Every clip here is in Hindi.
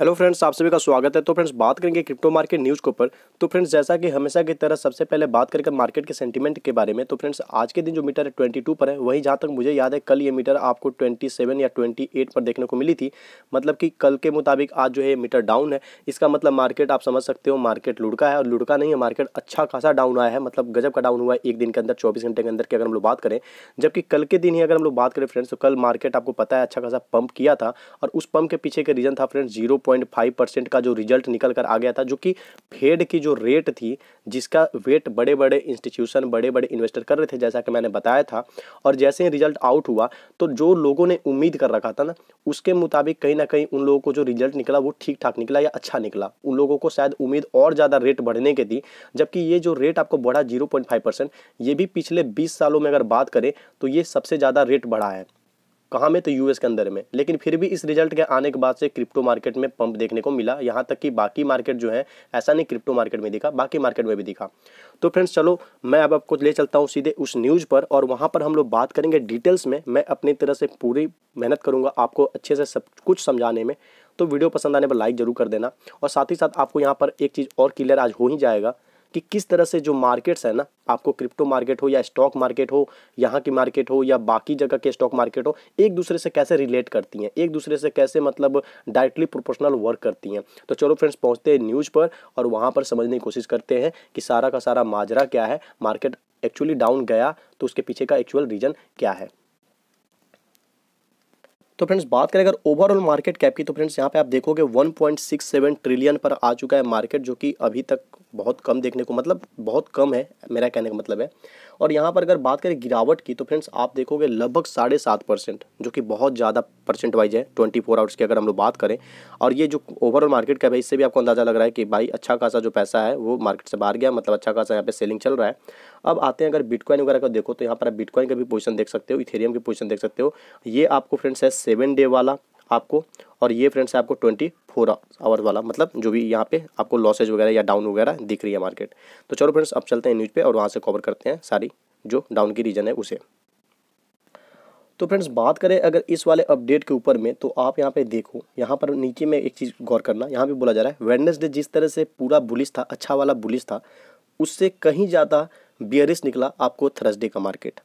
हेलो फ्रेंड्स आप सभी का स्वागत है तो फ्रेंड्स बात करेंगे क्रिप्टो मार्केट न्यूज़ के ऊपर तो फ्रेंड्स जैसा कि हमेशा की तरह सबसे पहले बात करके मार्केट के सेंटीमेंट के बारे में तो फ्रेंड्स आज के दिन जो मीटर है 22 पर है वहीं जहां तक मुझे याद है कल ये मीटर आपको 27 या 28 पर देखने को मिली थी मतलब कि कल के मुताबिक आज जो है मीटर डाउन है इसका मतलब मार्केट आप समझ सकते हो मार्केट लुड़का है और लुड़का नहीं है मार्केट अच्छा खासा डाउन आया है मतलब गजब का डाउन हुआ है एक दिन के अंदर चौबीस घंटे के अंदर की अगर हम लोग बात करें जबकि कल के दिन ही अगर हम लोग बात करें फ्रेंड्स तो कल मार्केट आपको पता है अच्छा खासा पंप किया था और उस पंप के पीछे का रीज़न था फ्रेंड्स जीरो 1.5 परसेंट का जो रिजल्ट निकल कर आ गया था जो कि फेड की जो रेट थी जिसका वेट बड़े बड़े इंस्टीट्यूशन बड़े बड़े इन्वेस्टर कर रहे थे जैसा कि मैंने बताया था और जैसे ही रिजल्ट आउट हुआ तो जो लोगों ने उम्मीद कर रखा था ना उसके मुताबिक कहीं ना कहीं उन लोगों को जो रिजल्ट निकला वो ठीक ठाक निकला या अच्छा निकला उन लोगों को शायद उम्मीद और ज़्यादा रेट बढ़ने की थी जबकि ये जो रेट आपको बढ़ा जीरो ये भी पिछले बीस सालों में अगर बात करें तो ये सबसे ज़्यादा रेट बढ़ा है कहाँ में तो यूएस के अंदर में लेकिन फिर भी इस रिजल्ट के आने के बाद से क्रिप्टो मार्केट में पंप देखने को मिला यहाँ तक कि बाकी मार्केट जो है ऐसा नहीं क्रिप्टो मार्केट में दिखा बाकी मार्केट में भी दिखा तो फ्रेंड्स चलो मैं अब आपको ले चलता हूँ सीधे उस न्यूज़ पर और वहाँ पर हम लोग बात करेंगे डिटेल्स में मैं अपनी तरह से पूरी मेहनत करूँगा आपको अच्छे से सब कुछ समझाने में तो वीडियो पसंद आने पर लाइक जरूर कर देना और साथ ही साथ आपको यहाँ पर एक चीज़ और क्लियर आज हो ही जाएगा कि किस तरह से जो मार्केट्स है ना आपको क्रिप्टो मार्केट हो या स्टॉक मार्केट हो यहाँ की मार्केट हो या बाकी जगह के स्टॉक मार्केट हो एक दूसरे से कैसे रिलेट करती हैं एक दूसरे से कैसे मतलब डायरेक्टली प्रोपोर्शनल वर्क करती हैं तो चलो फ्रेंड्स पहुँचते हैं न्यूज़ पर और वहाँ पर समझने की कोशिश करते हैं कि सारा का सारा माजरा क्या है मार्केट एक्चुअली डाउन गया तो उसके पीछे का एक्चुअल रीज़न क्या है तो फ्रेंड्स बात करें अगर ओवरऑल मार्केट कैप की तो फ्रेंड्स यहाँ पे आप देखोगे 1.67 ट्रिलियन पर आ चुका है मार्केट जो कि अभी तक बहुत कम देखने को मतलब बहुत कम है मेरा कहने का मतलब है और यहाँ पर अगर बात करें गिरावट की तो फ्रेंड्स आप देखोगे लगभग साढ़े सात परसेंट जो कि बहुत ज़्यादा परसेंट वाइज है ट्वेंटी फोर आवर्स की अगर हम लोग बात करें और ये जो ओवरऑल मार्केट का भाई इससे भी आपको अंदाज़ा लग रहा है कि भाई अच्छा खासा जो पैसा है वो मार्केट से बाहर गया मतलब अच्छा खासा यहाँ पर सेलिंग चल रहा है अब आते हैं अगर बिटकॉइन वगैरह का देखो तो यहाँ पर आप बिटकॉइन का भी पोजिशन देख सकते हो इथेरियम की पोजिशन देख सकते हो ये आपको फ्रेंड्स है सेवन डे वाला आपको और ये फ्रेंड्स आपको ट्वेंटी फोर आवर्स वाला मतलब जो भी यहाँ पे आपको लॉसेज वगैरह या डाउन वगैरह दिख रही है मार्केट तो चलो फ्रेंड्स अब चलते हैं न्यूज़ पे और वहाँ से कवर करते हैं सारी जो डाउन की रीजन है उसे तो फ्रेंड्स बात करें अगर इस वाले अपडेट के ऊपर में तो आप यहाँ पे देखो यहाँ पर नीचे में एक चीज़ गौर करना यहाँ पर बोला जा रहा है वेडनेसडे जिस तरह से पूरा बुलिस था अच्छा वाला बुलिस था उससे कहीं ज़्यादा बियरिस निकला आपको थर्सडे का मार्केट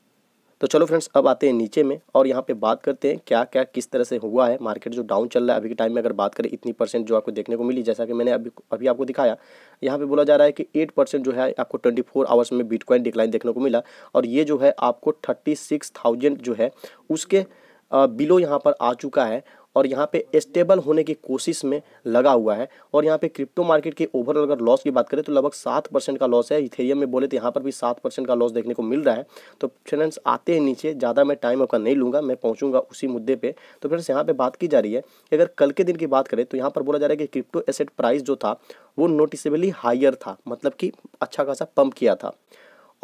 तो चलो फ्रेंड्स अब आते हैं नीचे में और यहाँ पे बात करते हैं क्या क्या किस तरह से हुआ है मार्केट जो डाउन चल रहा है अभी के टाइम में अगर बात करें इतनी परसेंट जो आपको देखने को मिली जैसा कि मैंने अभी अभी आपको दिखाया यहाँ पे बोला जा रहा है कि एट परसेंट जो है आपको ट्वेंटी फोर आवर्स में बिटकॉइन डिक्लाइन देखने को मिला और ये जो है आपको थर्टी सिक्स थाउजेंड जो है उसके बिलो यहाँ पर आ चुका है और यहाँ पे स्टेबल होने की कोशिश में लगा हुआ है और यहाँ पे क्रिप्टो मार्केट के ओवरऑल अगर लॉस की बात करें तो लगभग सात परसेंट का लॉस है इथेरियम में बोले तो यहाँ पर भी सात परसेंट का लॉस देखने को मिल रहा है तो फ्रेंड्स आते हैं नीचे ज़्यादा मैं टाइम आपका नहीं लूँगा मैं पहुँचूंगा उसी मुद्दे पर तो फ्रेंड्स यहाँ पर बात की जा रही है कि अगर कल के दिन की बात करें तो यहाँ पर बोला जा रहा है कि क्रिप्टो एसेट प्राइस जो था वो नोटिसेबली हायर था मतलब कि अच्छा खासा पम्प किया था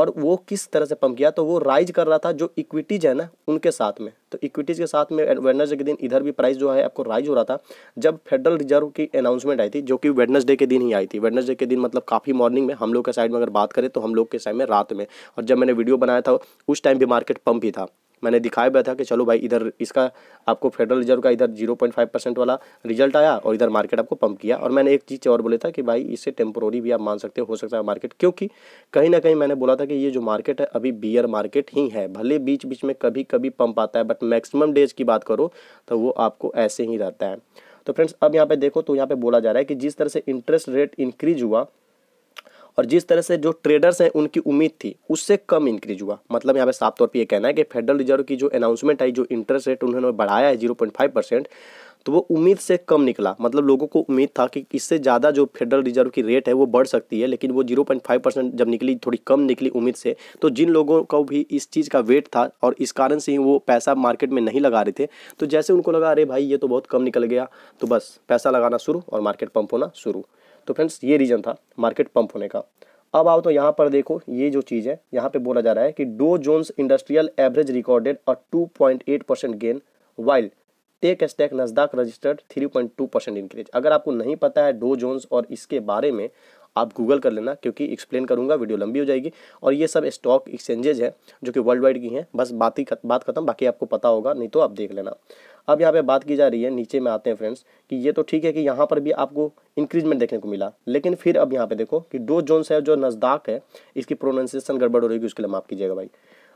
और वो किस तरह से पंप किया तो वो राइज कर रहा था जो इक्विटीज है ना उनके साथ में तो इक्विटीज़ के साथ में वेडनेसडे के दिन इधर भी प्राइस जो है आपको राइज हो रहा था जब फेडरल रिजर्व की अनाउंसमेंट आई थी जो कि वेडनसडे के दिन ही आई थी वेडनेसडे के दिन मतलब काफ़ी मॉर्निंग में हम लोग के साइड में अगर बात करें तो हम लोग के साइड में रात में और जब मैंने वीडियो बनाया था उस टाइम भी मार्केट पम्प ही था मैंने दिखाया भी था कि चलो भाई इधर इसका आपको फेडरल रिजर्व का इधर जीरो पॉइंट फाइव परसेंट वाला रिजल्ट आया और इधर मार्केट आपको पंप किया और मैंने एक चीज़ और बोले था कि भाई इसे टेम्पोरी भी आप मान सकते हो सकता है मार्केट क्योंकि कहीं ना कहीं मैंने बोला था कि ये जो मार्केट है अभी बियर मार्केट ही है भले बीच बीच में कभी कभी पंप आता है बट मैक्सिमम डेज की बात करो तो वो आपको ऐसे ही रहता है तो फ्रेंड्स अब यहाँ पे देखो तो यहाँ पे बोला जा रहा है कि जिस तरह से इंटरेस्ट रेट इंक्रीज हुआ और जिस तरह से जो ट्रेडर्स हैं उनकी उम्मीद थी उससे कम इंक्रीज हुआ मतलब यहाँ पे साफ तौर पर यह कहना है कि फेडरल रिजर्व की जो अनाउंसमेंट आई जो इंटरेस्ट रेट उन्होंने बढ़ाया है जीरो पॉइंट फाइव परसेंट तो वो उम्मीद से कम निकला मतलब लोगों को उम्मीद था कि इससे ज़्यादा जो फेडरल रिजर्व की रेट है वो बढ़ सकती है लेकिन वो जीरो पॉइंट फाइव परसेंट जब निकली थोड़ी कम निकली उम्मीद से तो जिन लोगों को भी इस चीज़ का वेट था और इस कारण से ही वो पैसा मार्केट में नहीं लगा रहे थे तो जैसे उनको लगा अरे भाई ये तो बहुत कम निकल गया तो बस पैसा लगाना शुरू और मार्केट पम्प होना शुरू तो फ्रेंड्स ये रीज़न था मार्केट पंप होने का अब आओ तो यहाँ पर देखो ये जो चीज़ है यहाँ पे बोला जा रहा है कि Dow Jones industrial average recorded और 2.8 percent gain while tech stack Nasdaq registered 3.2 percent increase अगर आपको नहीं पता है डो जोन्स और इसके बारे में आप गूगल कर लेना क्योंकि एक्सप्लेन करूँगा वीडियो लंबी हो जाएगी और ये सब स्टॉक एक्सचेंजेज है जो कि वर्ल्ड वाइड की हैं बस बात ही बात खत्म बाकी आपको पता होगा नहीं तो आप देख लेना अब यहाँ पे बात की जा रही है नीचे में आते हैं फ्रेंड्स कि ये तो ठीक है कि यहाँ पर भी आपको इंक्रीजमेंट देखने को मिला लेकिन फिर अब यहाँ पे देखो कि डो जोन्स है जो नजदाक है इसकी प्रोनाउंसिएशन गड़बड़ हो रही है उसके लिए माफ़ कीजिएगा भाई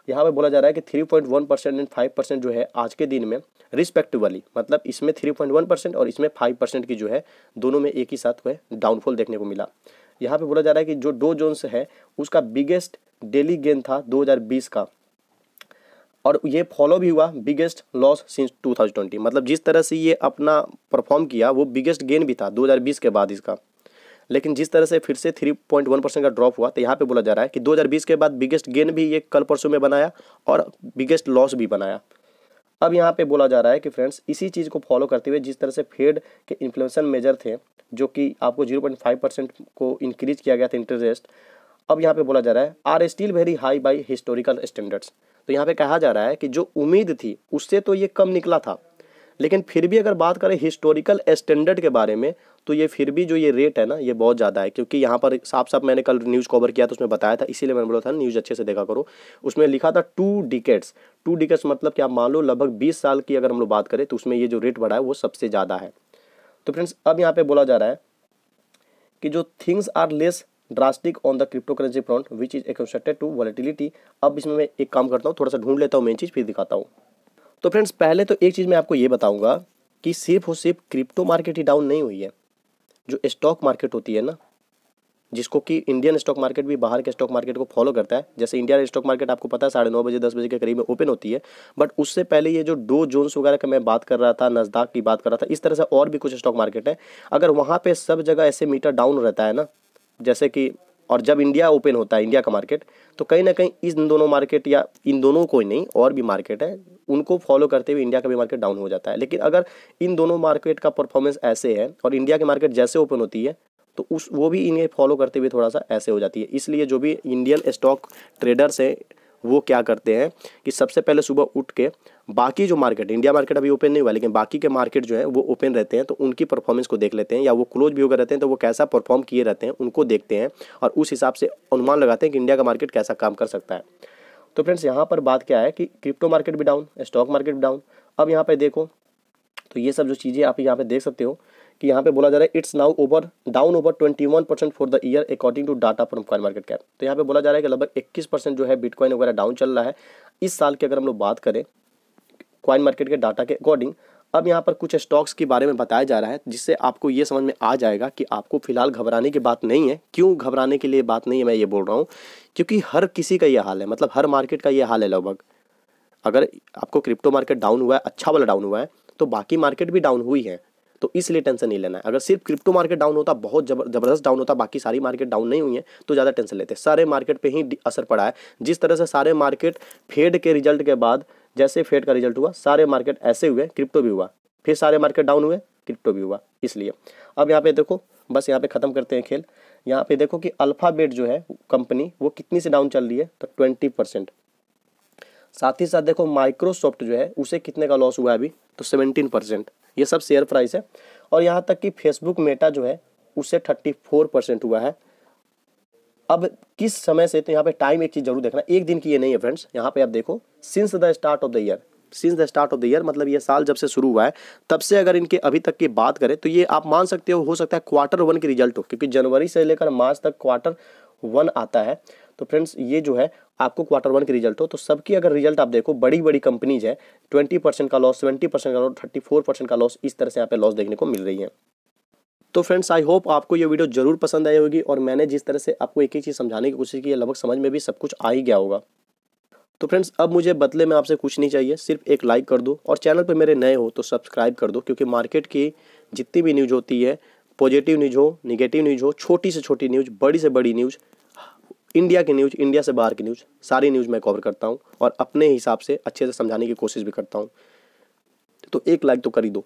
यहाँ पे बोला जा रहा है कि three point one percent and five percent जो है आज के दिन में रिस्पेक्टिवली मतलब इसमें थ्री पॉइंट वन परसेंट और इसमें फाइव परसेंट की जो है दोनों में एक ही साथ हुए डाउनफॉल देखने को मिला यहाँ पे बोला जा रहा है कि जो डो जोन्स है उसका बिगेस्ट डेली गेन था 2020 का और ये फॉलो भी हुआ बिगेस्ट लॉस सिंस 2020 मतलब जिस तरह से ये अपना परफॉर्म किया वो बिगेस्ट गेन भी था 2020 के बाद इसका लेकिन जिस तरह से फिर से 3.1 परसेंट का ड्रॉप हुआ तो यहाँ पे बोला जा रहा है कि 2020 के बाद बिगेस्ट गेन भी ये कल परसों में बनाया और बिगेस्ट लॉस भी बनाया अब यहाँ पे बोला जा रहा है कि फ्रेंड्स इसी चीज़ को फॉलो करते हुए जिस तरह से फेड के इन्फ्लेशन मेजर थे जो कि आपको 0.5 परसेंट को इंक्रीज किया गया था इंटरेस्ट अब यहाँ पे बोला जा रहा है are still very high by historical standards तो यहाँ पे कहा जा रहा है कि जो उम्मीद थी उससे तो ये कम निकला था लेकिन फिर भी अगर बात करें हिस्टोरिकल स्टैंडर्ड के बारे में तो ये फिर भी जो ये रेट है ना ये बहुत ज़्यादा है क्योंकि यहाँ पर साफ साफ मैंने कल न्यूज़ कवर किया था उसमें बताया था इसीलिए मैंने बोला था न्यूज़ अच्छे से देखा करो उसमें लिखा था टू डिकेट्स टू डिकेट्स मतलब कि आप मान लो लगभग बीस साल की अगर हम लोग बात करें तो उसमें ये जो रेट बढ़ा है वो सबसे ज़्यादा है तो फ्रेंड्स अब यहाँ पे बोला जा रहा है कि जो things are less drastic on the crypto currency front which is accepted to volatility अब इसमें मैं एक काम करता हूँ थोड़ा सा ढूंढ लेता हूँ मेन चीज़ फिर दिखाता हूँ तो फ्रेंड्स पहले तो एक चीज़ मैं आपको ये बताऊँगा कि सिर्फ और सिर्फ क्रिप्टो मार्केट ही डाउन नहीं हुई है जो स्टॉक मार्केट होती है ना जिसको कि इंडियन स्टॉक मार्केट भी बाहर के स्टॉक मार्केट को फॉलो करता है जैसे इंडियन स्टॉक मार्केट आपको पता है साढ़े नौ बजे दस बजे के करीब में ओपन होती है बट उससे पहले ये जो डो जोन्स वगैरह का मैं बात कर रहा था नजदाक की बात कर रहा था इस तरह से और भी कुछ स्टॉक मार्केट है अगर वहाँ पर सब जगह ऐसे मीटर डाउन रहता है ना जैसे कि और जब इंडिया ओपन होता है इंडिया का मार्केट तो कहीं ना कहीं इन दोनों मार्केट या इन दोनों को ही नहीं और भी मार्केट है उनको फॉलो करते हुए इंडिया का भी मार्केट डाउन हो जाता है लेकिन अगर इन दोनों मार्केट का परफॉर्मेंस ऐसे है और इंडिया की मार्केट जैसे ओपन होती है तो उस वो भी इन्हें फॉलो करते हुए थोड़ा सा ऐसे हो जाती है इसलिए जो भी इंडियन स्टॉक ट्रेडर्स हैं वो क्या करते हैं कि सबसे पहले सुबह उठ के बाकी जो मार्केट इंडिया मार्केट अभी ओपन नहीं हुआ लेकिन बाकी के मार्केट जो है वो ओपन रहते हैं तो उनकी परफॉर्मेंस को देख लेते हैं या वो क्लोज भी होकर रहते हैं तो वो कैसा परफॉर्म किए रहते हैं उनको देखते हैं और उस हिसाब से अनुमान लगाते हैं कि इंडिया का मार्केट कैसा काम कर सकता है तो फ्रेंड्स यहाँ पर बात क्या है कि क्रिप्टो मार्केट भी डाउन स्टॉक मार्केट भी डाउन अब यहाँ पर देखो तो ये सब जो चीज़ें आप यहाँ पे देख सकते हो कि यहाँ पे बोला जा रहा है it's now over down over 21 percent for the year according to data from coin market cap तो यहाँ पे बोला जा रहा है कि लगभग 21 परसेंट जो है बिटकॉइन वगैरह डाउन चल रहा है इस साल की अगर हम लोग बात करें कॉइन मार्केट के डाटा के अकॉर्डिंग अब यहाँ पर कुछ स्टॉक्स के बारे में बताया जा रहा है जिससे आपको ये समझ में आ जाएगा कि आपको फिलहाल घबराने की बात नहीं है क्यों घबराने के लिए बात नहीं है मैं ये बोल रहा हूँ क्योंकि हर किसी का ये हाल है मतलब हर मार्केट का ये हाल है लगभग अगर आपको क्रिप्टो मार्केट डाउन हुआ है अच्छा वाला डाउन हुआ है तो बाकी मार्केट भी डाउन हुई है तो इसलिए टेंशन नहीं लेना है अगर सिर्फ क्रिप्टो मार्केट डाउन होता बहुत जबरदस्त डाउन होता बाकी सारी मार्केट डाउन नहीं हुई है तो ज़्यादा टेंशन लेते सारे मार्केट पे ही असर पड़ा है जिस तरह से सारे मार्केट फेड के रिजल्ट के बाद जैसे फेड का रिजल्ट हुआ सारे मार्केट ऐसे हुए क्रिप्टो भी हुआ फिर सारे मार्केट डाउन हुए क्रिप्टो भी हुआ इसलिए अब यहाँ पे देखो बस यहाँ पे ख़त्म करते हैं खेल यहाँ पे देखो कि अल्फ़ाबेट जो है कंपनी वो कितनी से डाउन चल रही है तो ट्वेंटी परसेंट साथ ही साथ देखो माइक्रोसॉफ्ट जो है उसे कितने का लॉस हुआ है अभी तो सेवेंटीन परसेंट ये सब शेयर प्राइस है और यहाँ तक कि फेसबुक मेटा जो है उसे थर्टी फोर परसेंट हुआ है अब किस समय से तो यहाँ पे टाइम एक चीज़ जरूर देखना एक दिन की ये नहीं है फ्रेंड्स यहाँ पे आप देखो since the start of the year since the start of the year मतलब ये साल जब से शुरू हुआ है तब से अगर इनके अभी तक की बात करें तो ये आप मान सकते हो हो सकता है क्वार्टर वन के रिजल्ट हो क्योंकि जनवरी से लेकर मार्च तक क्वार्टर वन आता है तो फ्रेंड्स ये जो है आपको क्वार्टर वन के रिजल्ट हो तो सबकी अगर रिजल्ट आप देखो बड़ी बड़ी कंपनीज है ट्वेंटी परसेंट का लॉस ट्वेंटी परसेंट का लॉस थर्टी फोर परसेंट का लॉस इस तरह से यहाँ पे लॉस देखने को मिल रही है तो फ्रेंड्स आई होप आपको ये वीडियो जरूर पसंद आई होगी और मैंने जिस तरह से आपको एक ही चीज़ समझाने की कोशिश की है लगभग समझ में भी सब कुछ आ ही गया होगा तो फ्रेंड्स अब मुझे बदले में आपसे कुछ नहीं चाहिए सिर्फ एक लाइक कर दो और चैनल पर मेरे नए हो तो सब्सक्राइब कर दो क्योंकि मार्केट की जितनी भी न्यूज़ होती है पॉजिटिव न्यूज़ हो निगेटिव न्यूज़ हो छोटी से छोटी न्यूज़ बड़ी से बड़ी न्यूज़ इंडिया की न्यूज़ इंडिया से बाहर की न्यूज़ सारी न्यूज़ मैं कवर करता हूँ और अपने हिसाब से अच्छे से समझाने की कोशिश भी करता हूँ तो एक लाइक तो कर ही दो